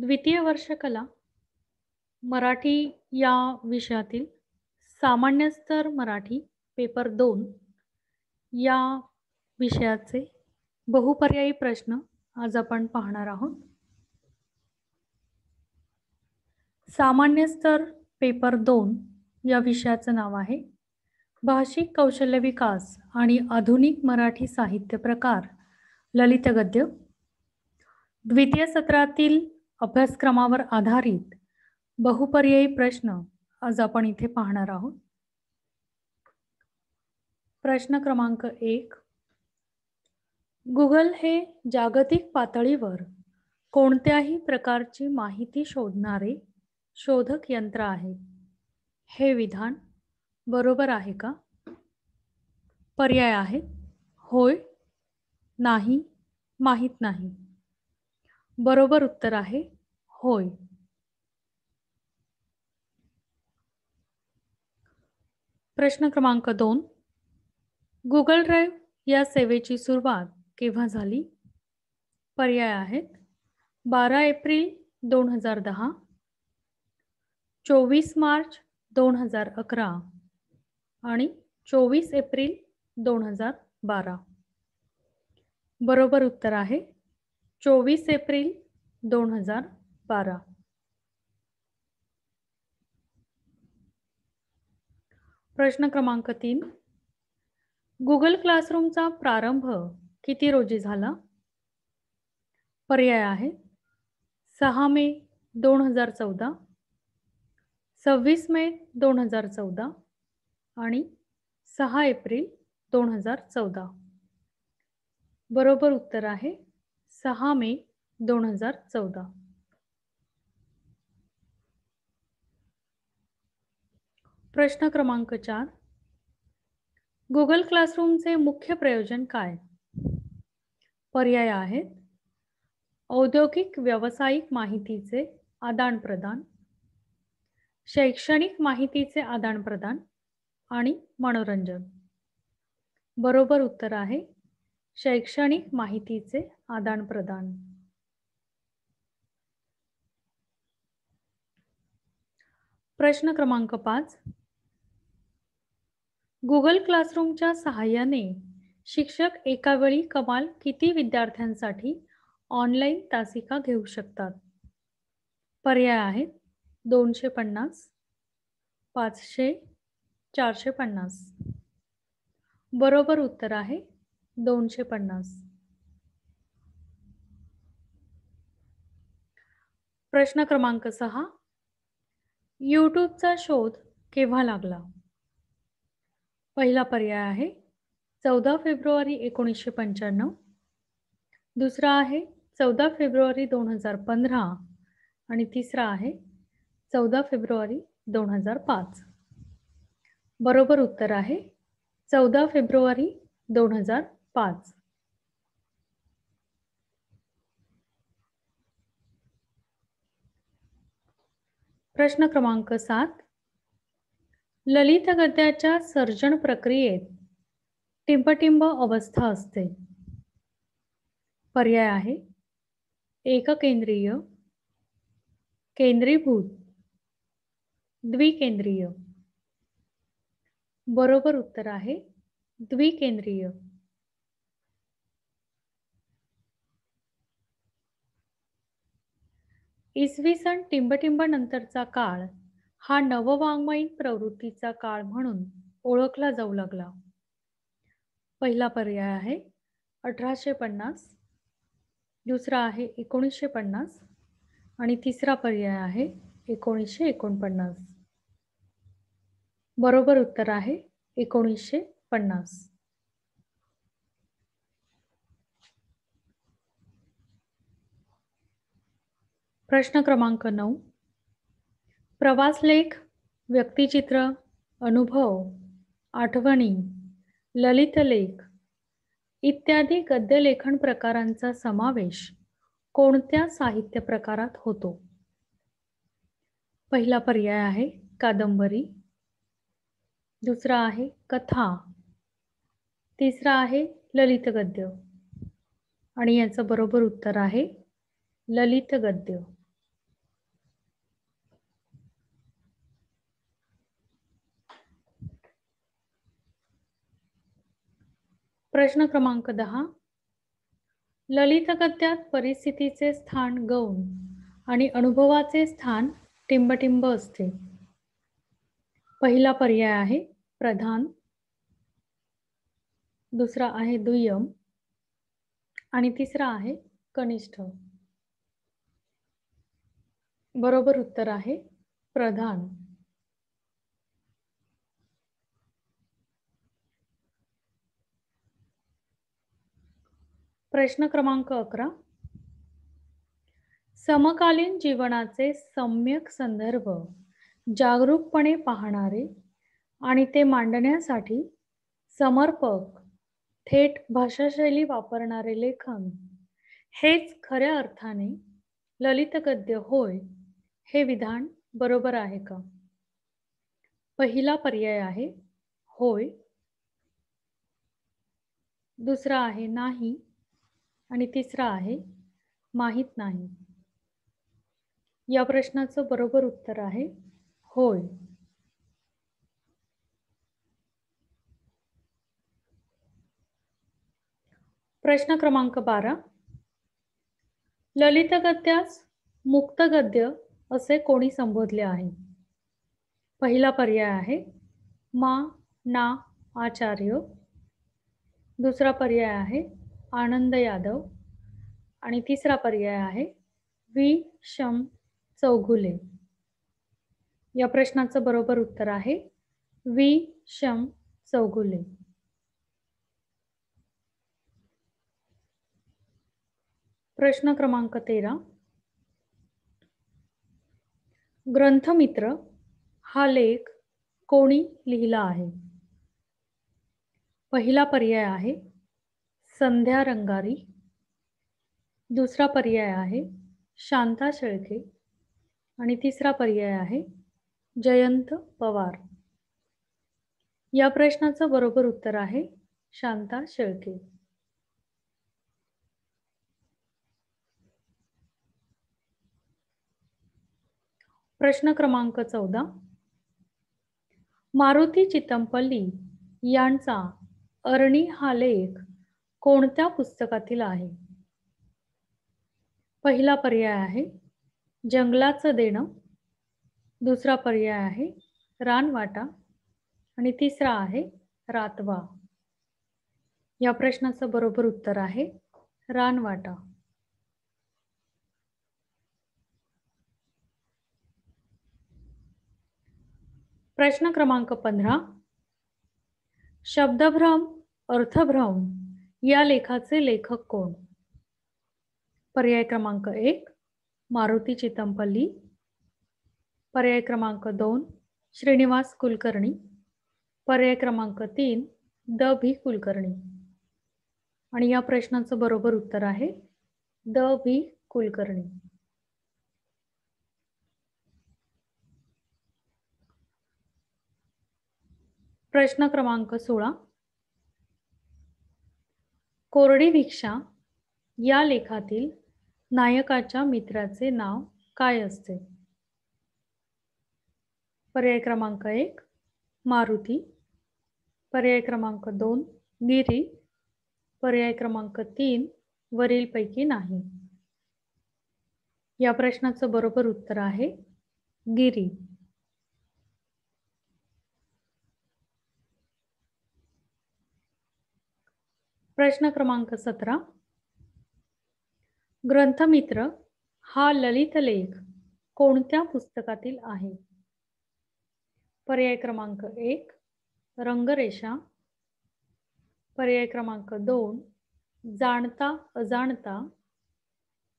द्वितीय वर्ष कला मराठी या विषयातील सामान्य स्तर मराठी पेपर दोन या विषयाचे बहुपर्यायी प्रश्न आज आपण पाहणार आहोत सामान्य स्तर पेपर दोन या विषयाचं नाव आहे भाषिक कौशल्य विकास आणि आधुनिक मराठी साहित्य प्रकार ललितगद्य द्वितीय सत्रातील अभ्यासक्रमावर आधारित बहुपर्यायी प्रश्न आज आपण इथे पाहणार आहोत प्रश्न क्रमांक एक गुगल हे जागतिक पातळीवर कोणत्याही प्रकारची माहिती शोधणारे शोधक यंत्र आहे हे विधान बरोबर आहे का पर्याय आहे होय नाही माहीत नाही बरोबर उत्तर आहे होय प्रश्न क्रमांक दोन गुगल ड्राईव्ह या सेवेची सुरुवात केव्हा झाली पर्याय आहेत बारा एप्रिल दोन हजार दहा चोवीस मार्च दोन हजार अकरा आणि चोवीस एप्रिल दोन हजार बारा बरोबर उत्तर आहे चोवीस एप्रिल दोन हजार पारा प्रश्न क्रमांक तीन गुगल क्लासरूमचा प्रारंभ किती रोजी झाला पर्याय आहे सहा मे दोन हजार चौदा सव्वीस मे दोन हजार चौदा आणि सहा एप्रिल दोन हजार चौदा बरोबर उत्तर आहे सहा मे दोन हजार चौदा प्रश्न क्रमांक चार गुगल क्लासरूमचे मुख्य प्रयोजन काय पर्याय आहेत औद्योगिक व्यावसायिक माहितीचे आदान प्रदान शैक्षणिक माहितीचे आदान प्रदान आणि मनोरंजन बरोबर उत्तर आहे शैक्षणिक माहितीचे आदानप्रदान प्रश्न क्रमांक पाच गुगल क्लासरूमच्या सहाय्याने शिक्षक एका वेळी कमाल किती विद्यार्थ्यांसाठी ऑनलाईन तासिका घेऊ शकतात पर्याय आहेत दोनशे पन्नास पाचशे चारशे पन्नास बरोबर उत्तर आहे दोनशे पन्नास प्रश्न क्रमांक सहा यूट्यूबचा शोध केव्हा लागला पहिला पर्याय आहे चौदा फेब्रुवारी एकोणीसशे पंच्याण्णव दुसरा आहे चौदा फेब्रुवारी दोन हजार पंधरा आणि तिसरा आहे चौदा फेब्रुवारी दोन हजार पाच बरोबर उत्तर आहे चौदा फेब्रुवारी दोन हजार पाच प्रश्न क्रमांक सात ललित गद्याच्या सर्जन प्रक्रियेत टिंबटिंब अवस्था असते पर्याय आहे एककेंद्रीय केंद्रीभूत द्विकेंद्रीय बरोबर उत्तर आहे द्विकेंद्रीय इसवी सन टिंबटिंब नंतरचा काळ हा नववाङ्मयीन प्रवृत्तीचा काळ म्हणून ओळखला जाऊ लागला पहिला पर्याय आहे अठराशे पन्नास दुसरा आहे एकोणीसशे पन्नास आणि तिसरा पर्याय आहे एकोणीसशे एकोणपन्नास बरोबर उत्तर आहे एकोणीसशे पन्नास प्रश्न क्रमांक नऊ प्रवासलेख व्यक्तिचित्र अनुभव आठवणी ललितलेख इत्यादी गद्यलेखन प्रकारांचा समावेश कोणत्या साहित्य प्रकारात होतो पहिला पर्याय आहे कादंबरी दुसरा आहे कथा तिसरा आहे ललित गद्य आणि याचं बरोबर उत्तर आहे ललित गद्य प्रश्न क्रमांक दहा ललित गद्यात परिस्थितीचे स्थान गौण आणि अनुभवाचे स्थान टिंबटिंब असते पहिला पर्याय आहे प्रधान दुसरा आहे दुय्यम आणि तिसरा आहे कनिष्ठ बरोबर उत्तर आहे प्रधान प्रश्न क्रमांक अकरा समकालीन जीवनाचे सम्यक संदर्भ जागरूकपणे पाहणारे आणि ते मांडण्यासाठी समर्पक थेट भाषाशैली वापरणारे लेखन हेच खऱ्या अर्थाने ललित गद्य होय हे विधान बरोबर आहे का पहिला पर्याय आहे होय दुसरा आहे नाही आणि तिसरा आहे माहीत नाही या प्रश्नाचं बरोबर उत्तर आहे होय प्रश्न क्रमांक बारा ललित गद्यास मुक्त गद्य असे कोणी संबोधले आहे पहिला पर्याय आहे मा ना आचार्य दुसरा पर्याय आहे आनंद यादव आणि तिसरा पर्याय आहे वी शम चौघुले या प्रश्नाचं बरोबर उत्तर आहे वी शम चौघुले प्रश्न क्रमांक तेरा ग्रंथमित्र हा लेख कोणी लिहिला आहे पहिला पर्याय आहे संध्या रंगारी दुसरा पर्याय आहे शांता शेळके आणि तिसरा पर्याय आहे जयंत पवार या प्रश्नाचं बरोबर उत्तर आहे शांता शेळके प्रश्न क्रमांक चौदा मारुती चितंपल्ली यांचा अर्णी हा लेख कोणत्या पुस्तकातील आहे पहिला पर्याय आहे जंगलाचं देणं दुसरा पर्याय आहे रानवाटा आणि तिसरा आहे रातवा या प्रश्नाचं बरोबर उत्तर आहे रानवाटा प्रश्न क्रमांक पंधरा शब्दभ्रम अर्थभ्रम या लेखाचे लेखक कोण पर्याय क्रमांक एक मारुती चितंपल्ली पर्याय क्रमांक दोन श्रीनिवास कुलकर्णी पर्याय क्रमांक तीन द भी कुलकर्णी आणि या प्रश्नाचं बरोबर उत्तर आहे द भी कुलकर्णी प्रश्न क्रमांक सोळा कोरडी भिक्षा या लेखातील नायकाच्या मित्राचे नाव काय असते पर्याय क्रमांक एक मारुती पर्याय क्रमांक दोन गिरी पर्याय क्रमांक तीन वरीलपैकी नाही या प्रश्नाचं बरोबर उत्तर आहे गिरी प्रश्न क्रमांक सतरा ग्रंथमित्र हा ललित लेख कोणत्या पुस्तकातील आहे पर्याय क्रमांक एक रंगरेषा पर्याय क्रमांक दोन जाणता अजाणता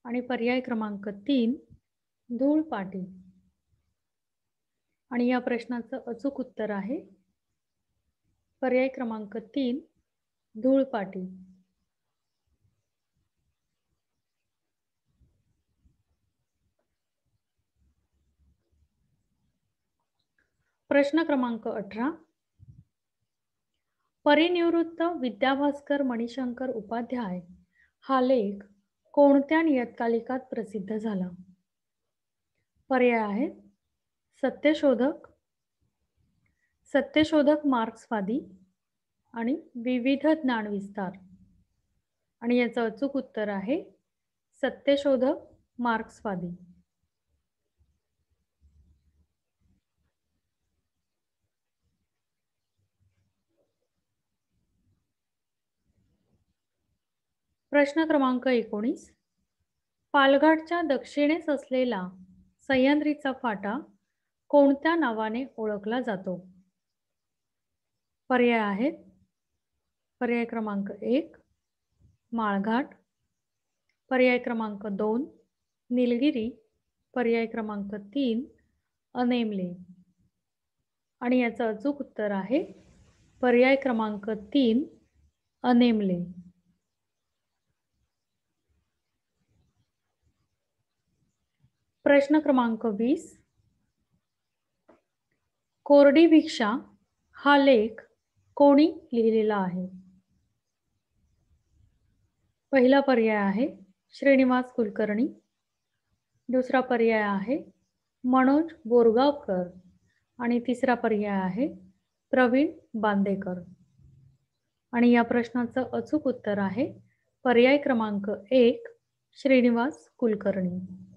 आणि पर्याय क्रमांक तीन धूळ पाटील आणि या प्रश्नाचं अचूक उत्तर आहे पर्याय क्रमांक तीन धूळपाटी प्रश्न क्रमांक अठरा परिनिवृत्त विद्याभास्कर मणिशंकर उपाध्याय हा लेख कोणत्या नियतकालिकात प्रसिद्ध झाला पर्याय आहेत सत्यशोधक सत्यशोधक मार्क्सवादी आणि विविध ज्ञान विस्तार आणि याचं अचूक उत्तर आहे सत्यशोधक मार्क्सवादी प्रश्न क्रमांक एकोणीस पालघाटच्या दक्षिणेस असलेला सह्याद्रीचा फाटा कोणत्या नावाने ओळखला जातो पर्याय आहेत पर्याय क्रमांक एक माळघाट पर्याय क्रमांक दोन निलगिरी पर्याय क्रमांक तीन अनेमले आणि याचं अचूक उत्तर आहे पर्याय क्रमांक तीन अनेमले प्रश्न क्रमांक वीस कोरडी भिक्षा हा लेख कोणी लिहिलेला आहे पहिला पर्याय आहे श्रीनिवास कुलकर्णी दुसरा पर्याय आहे मनोज बोरगावकर आणि तिसरा पर्याय आहे प्रवीण बांदेकर आणि या प्रश्नाचं अचूक उत्तर आहे पर्याय क्रमांक एक श्रीनिवास कुलकर्णी